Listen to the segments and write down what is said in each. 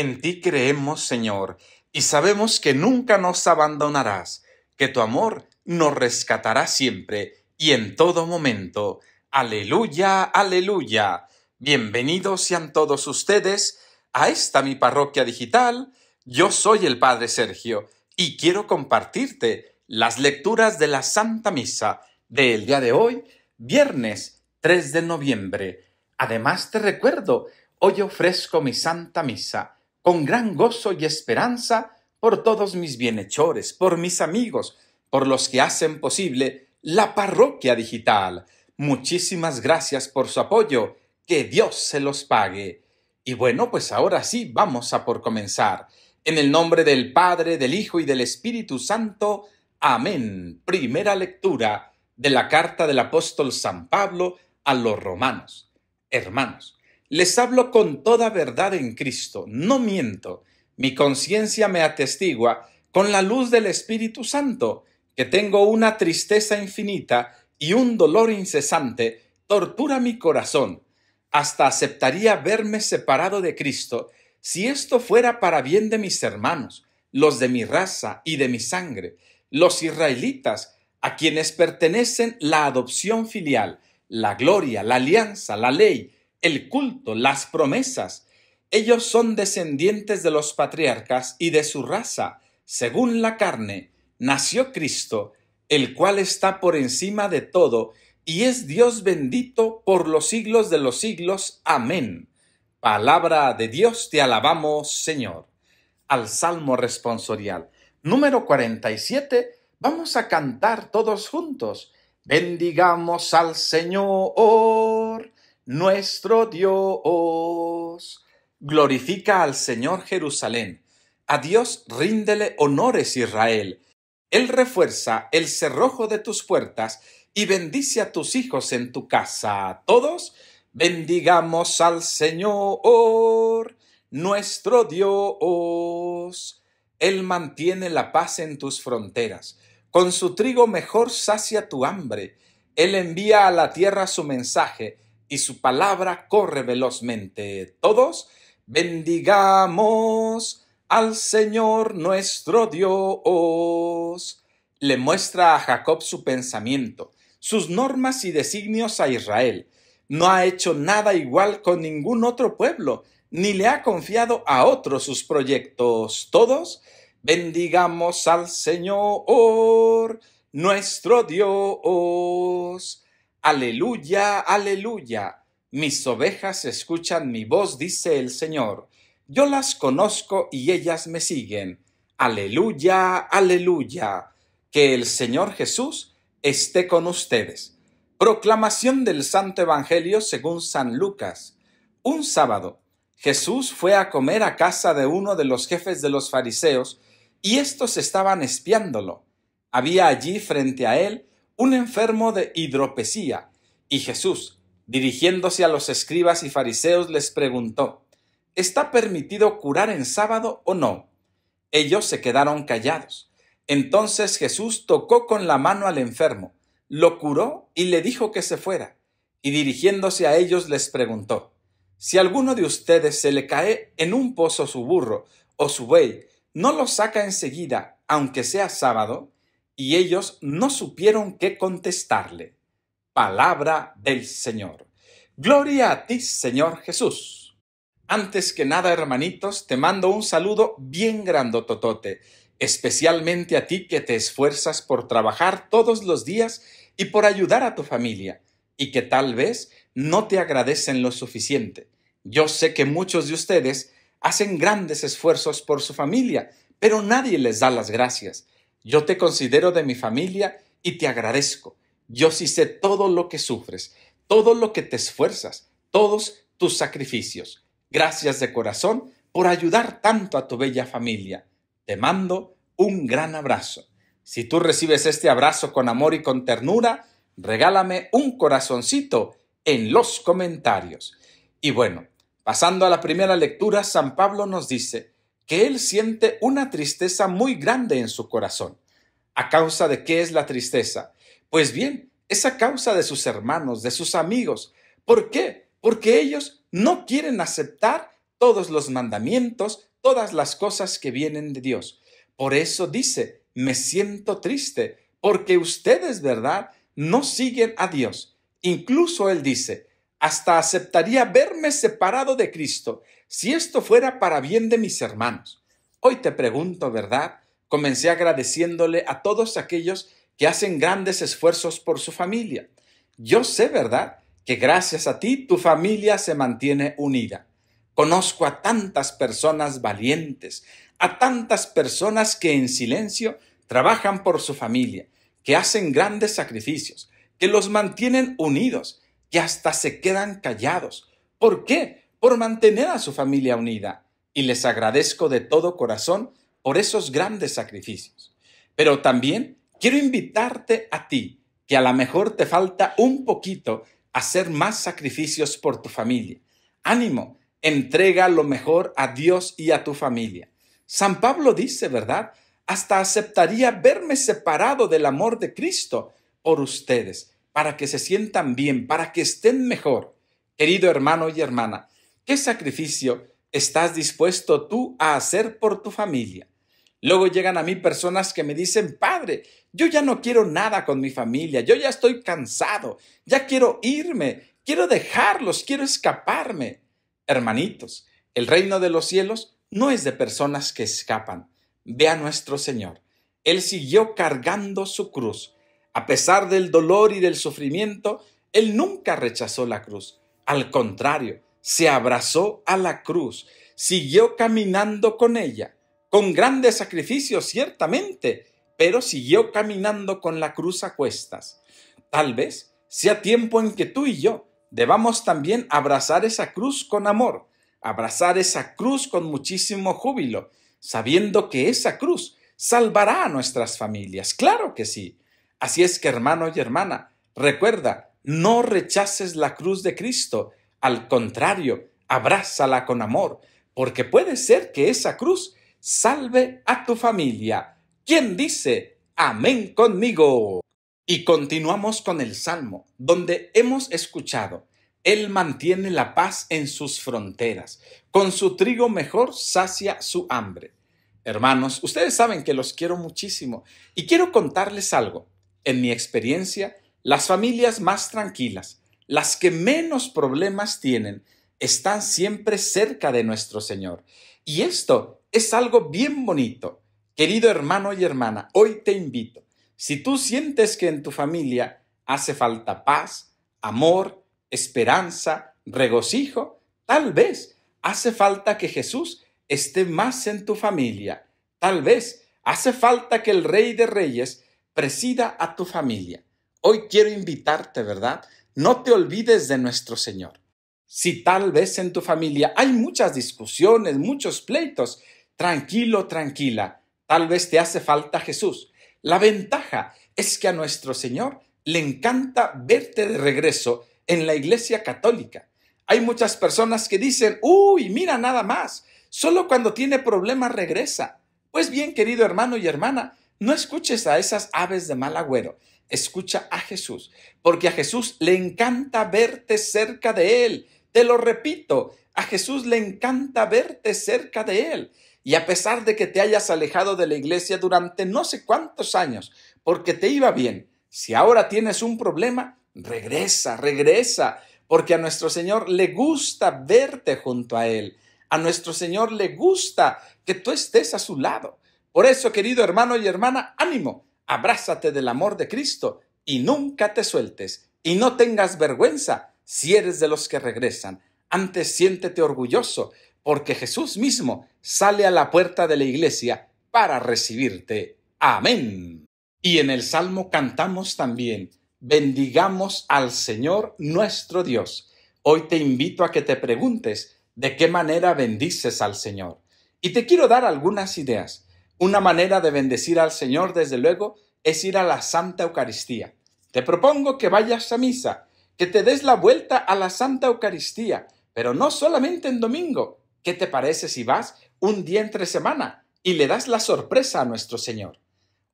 En ti creemos, Señor, y sabemos que nunca nos abandonarás, que tu amor nos rescatará siempre y en todo momento. Aleluya, aleluya. Bienvenidos sean todos ustedes a esta mi parroquia digital. Yo soy el Padre Sergio y quiero compartirte las lecturas de la Santa Misa del día de hoy, viernes 3 de noviembre. Además te recuerdo, hoy ofrezco mi Santa Misa con gran gozo y esperanza por todos mis bienhechores, por mis amigos, por los que hacen posible la parroquia digital. Muchísimas gracias por su apoyo. Que Dios se los pague. Y bueno, pues ahora sí, vamos a por comenzar. En el nombre del Padre, del Hijo y del Espíritu Santo. Amén. Primera lectura de la carta del apóstol San Pablo a los romanos. Hermanos, les hablo con toda verdad en Cristo, no miento. Mi conciencia me atestigua con la luz del Espíritu Santo que tengo una tristeza infinita y un dolor incesante, tortura mi corazón. Hasta aceptaría verme separado de Cristo si esto fuera para bien de mis hermanos, los de mi raza y de mi sangre, los israelitas, a quienes pertenecen la adopción filial, la gloria, la alianza, la ley, el culto, las promesas. Ellos son descendientes de los patriarcas y de su raza. Según la carne, nació Cristo, el cual está por encima de todo y es Dios bendito por los siglos de los siglos. Amén. Palabra de Dios, te alabamos, Señor. Al Salmo responsorial número 47, vamos a cantar todos juntos. Bendigamos al Señor nuestro Dios. Glorifica al Señor Jerusalén. A Dios ríndele honores Israel. Él refuerza el cerrojo de tus puertas y bendice a tus hijos en tu casa. Todos bendigamos al Señor, nuestro Dios. Él mantiene la paz en tus fronteras. Con su trigo mejor sacia tu hambre. Él envía a la tierra su mensaje y su palabra corre velozmente. Todos bendigamos al Señor nuestro Dios. Le muestra a Jacob su pensamiento, sus normas y designios a Israel. No ha hecho nada igual con ningún otro pueblo, ni le ha confiado a otro sus proyectos. Todos bendigamos al Señor nuestro Dios. Aleluya, aleluya. Mis ovejas escuchan mi voz, dice el Señor. Yo las conozco y ellas me siguen. Aleluya, aleluya. Que el Señor Jesús esté con ustedes. Proclamación del Santo Evangelio según San Lucas. Un sábado, Jesús fue a comer a casa de uno de los jefes de los fariseos, y estos estaban espiándolo. Había allí frente a él un enfermo de hidropesía, y Jesús, dirigiéndose a los escribas y fariseos, les preguntó, ¿Está permitido curar en sábado o no? Ellos se quedaron callados. Entonces Jesús tocó con la mano al enfermo, lo curó y le dijo que se fuera, y dirigiéndose a ellos les preguntó, si alguno de ustedes se le cae en un pozo su burro o su buey, ¿no lo saca enseguida, aunque sea sábado? y ellos no supieron qué contestarle. Palabra del Señor. Gloria a ti, Señor Jesús. Antes que nada, hermanitos, te mando un saludo bien grande, Totote. especialmente a ti que te esfuerzas por trabajar todos los días y por ayudar a tu familia, y que tal vez no te agradecen lo suficiente. Yo sé que muchos de ustedes hacen grandes esfuerzos por su familia, pero nadie les da las gracias yo te considero de mi familia y te agradezco. Yo sí sé todo lo que sufres, todo lo que te esfuerzas, todos tus sacrificios. Gracias de corazón por ayudar tanto a tu bella familia. Te mando un gran abrazo. Si tú recibes este abrazo con amor y con ternura, regálame un corazoncito en los comentarios. Y bueno, pasando a la primera lectura, San Pablo nos dice, que él siente una tristeza muy grande en su corazón. ¿A causa de qué es la tristeza? Pues bien, es a causa de sus hermanos, de sus amigos. ¿Por qué? Porque ellos no quieren aceptar todos los mandamientos, todas las cosas que vienen de Dios. Por eso dice, me siento triste, porque ustedes, ¿verdad?, no siguen a Dios. Incluso él dice, hasta aceptaría verme separado de Cristo si esto fuera para bien de mis hermanos. Hoy te pregunto, ¿verdad? Comencé agradeciéndole a todos aquellos que hacen grandes esfuerzos por su familia. Yo sé, ¿verdad?, que gracias a ti tu familia se mantiene unida. Conozco a tantas personas valientes, a tantas personas que en silencio trabajan por su familia, que hacen grandes sacrificios, que los mantienen unidos, que hasta se quedan callados. ¿Por qué? por mantener a su familia unida y les agradezco de todo corazón por esos grandes sacrificios. Pero también quiero invitarte a ti, que a lo mejor te falta un poquito hacer más sacrificios por tu familia. Ánimo, entrega lo mejor a Dios y a tu familia. San Pablo dice, ¿verdad? Hasta aceptaría verme separado del amor de Cristo por ustedes, para que se sientan bien, para que estén mejor. Querido hermano y hermana, ¿Qué sacrificio estás dispuesto tú a hacer por tu familia? Luego llegan a mí personas que me dicen, padre, yo ya no quiero nada con mi familia, yo ya estoy cansado, ya quiero irme, quiero dejarlos, quiero escaparme. Hermanitos, el reino de los cielos no es de personas que escapan. Ve a nuestro Señor. Él siguió cargando su cruz. A pesar del dolor y del sufrimiento, Él nunca rechazó la cruz. Al contrario, se abrazó a la cruz, siguió caminando con ella, con grandes sacrificios ciertamente, pero siguió caminando con la cruz a cuestas. Tal vez sea tiempo en que tú y yo debamos también abrazar esa cruz con amor, abrazar esa cruz con muchísimo júbilo, sabiendo que esa cruz salvará a nuestras familias. Claro que sí. Así es que, hermano y hermana, recuerda, no rechaces la cruz de Cristo, al contrario, abrázala con amor, porque puede ser que esa cruz salve a tu familia. ¿Quién dice amén conmigo? Y continuamos con el Salmo, donde hemos escuchado, Él mantiene la paz en sus fronteras, con su trigo mejor sacia su hambre. Hermanos, ustedes saben que los quiero muchísimo y quiero contarles algo. En mi experiencia, las familias más tranquilas, las que menos problemas tienen están siempre cerca de nuestro Señor. Y esto es algo bien bonito. Querido hermano y hermana, hoy te invito. Si tú sientes que en tu familia hace falta paz, amor, esperanza, regocijo, tal vez hace falta que Jesús esté más en tu familia. Tal vez hace falta que el Rey de Reyes presida a tu familia. Hoy quiero invitarte, ¿verdad?, no te olvides de nuestro Señor. Si tal vez en tu familia hay muchas discusiones, muchos pleitos, tranquilo, tranquila, tal vez te hace falta Jesús. La ventaja es que a nuestro Señor le encanta verte de regreso en la Iglesia Católica. Hay muchas personas que dicen, uy, mira nada más, solo cuando tiene problemas regresa. Pues bien, querido hermano y hermana, no escuches a esas aves de mal agüero. Escucha a Jesús, porque a Jesús le encanta verte cerca de Él. Te lo repito, a Jesús le encanta verte cerca de Él. Y a pesar de que te hayas alejado de la iglesia durante no sé cuántos años, porque te iba bien, si ahora tienes un problema, regresa, regresa, porque a nuestro Señor le gusta verte junto a Él. A nuestro Señor le gusta que tú estés a su lado. Por eso, querido hermano y hermana, ánimo abrázate del amor de Cristo y nunca te sueltes y no tengas vergüenza si eres de los que regresan. Antes siéntete orgulloso porque Jesús mismo sale a la puerta de la iglesia para recibirte. Amén. Y en el Salmo cantamos también, bendigamos al Señor nuestro Dios. Hoy te invito a que te preguntes de qué manera bendices al Señor. Y te quiero dar algunas ideas. Una manera de bendecir al Señor, desde luego, es ir a la Santa Eucaristía. Te propongo que vayas a misa, que te des la vuelta a la Santa Eucaristía, pero no solamente en domingo. ¿Qué te parece si vas un día entre semana y le das la sorpresa a nuestro Señor?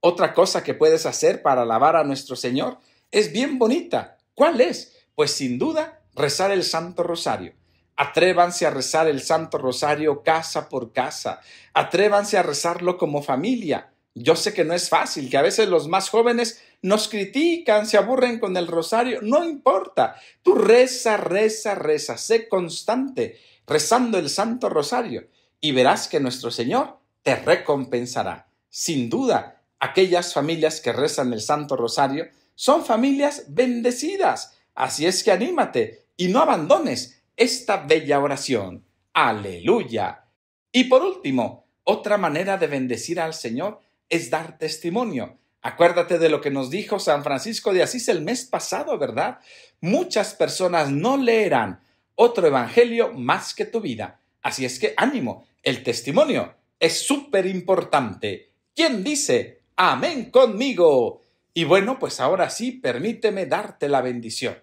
Otra cosa que puedes hacer para alabar a nuestro Señor es bien bonita. ¿Cuál es? Pues sin duda rezar el Santo Rosario. Atrévanse a rezar el Santo Rosario casa por casa. Atrévanse a rezarlo como familia. Yo sé que no es fácil, que a veces los más jóvenes nos critican, se aburren con el rosario. No importa. Tú reza, reza, reza. Sé constante rezando el Santo Rosario y verás que nuestro Señor te recompensará. Sin duda, aquellas familias que rezan el Santo Rosario son familias bendecidas. Así es que anímate y no abandones esta bella oración. Aleluya. Y por último, otra manera de bendecir al Señor es dar testimonio. Acuérdate de lo que nos dijo San Francisco de Asís el mes pasado, ¿verdad? Muchas personas no leerán otro evangelio más que tu vida. Así es que ánimo, el testimonio es súper importante. ¿Quién dice amén conmigo? Y bueno, pues ahora sí, permíteme darte la bendición.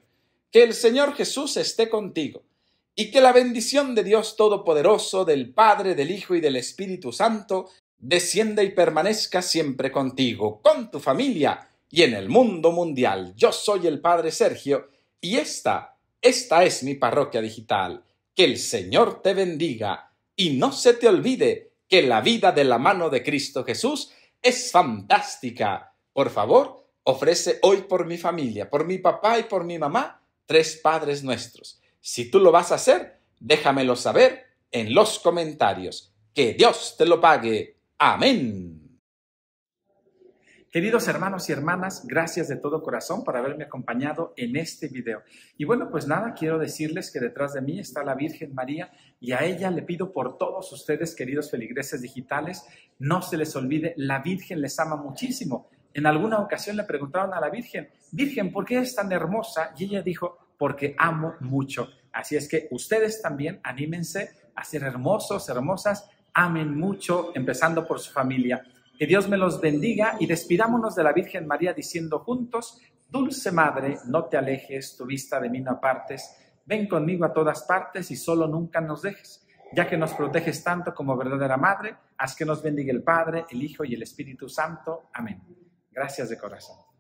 Que el Señor Jesús esté contigo y que la bendición de Dios Todopoderoso, del Padre, del Hijo y del Espíritu Santo, descienda y permanezca siempre contigo, con tu familia y en el mundo mundial. Yo soy el Padre Sergio y esta, esta es mi parroquia digital. Que el Señor te bendiga y no se te olvide que la vida de la mano de Cristo Jesús es fantástica. Por favor, ofrece hoy por mi familia, por mi papá y por mi mamá, tres padres nuestros si tú lo vas a hacer, déjamelo saber en los comentarios. Que Dios te lo pague. Amén. Queridos hermanos y hermanas, gracias de todo corazón por haberme acompañado en este video. Y bueno, pues nada, quiero decirles que detrás de mí está la Virgen María y a ella le pido por todos ustedes, queridos feligreses digitales, no se les olvide, la Virgen les ama muchísimo. En alguna ocasión le preguntaron a la Virgen, Virgen, ¿por qué es tan hermosa? Y ella dijo, porque amo mucho. Así es que ustedes también anímense a ser hermosos, hermosas, amen mucho, empezando por su familia. Que Dios me los bendiga y despidámonos de la Virgen María diciendo juntos, Dulce Madre, no te alejes, tu vista de mí no apartes, ven conmigo a todas partes y solo nunca nos dejes, ya que nos proteges tanto como verdadera Madre, haz que nos bendiga el Padre, el Hijo y el Espíritu Santo. Amén. Gracias de corazón.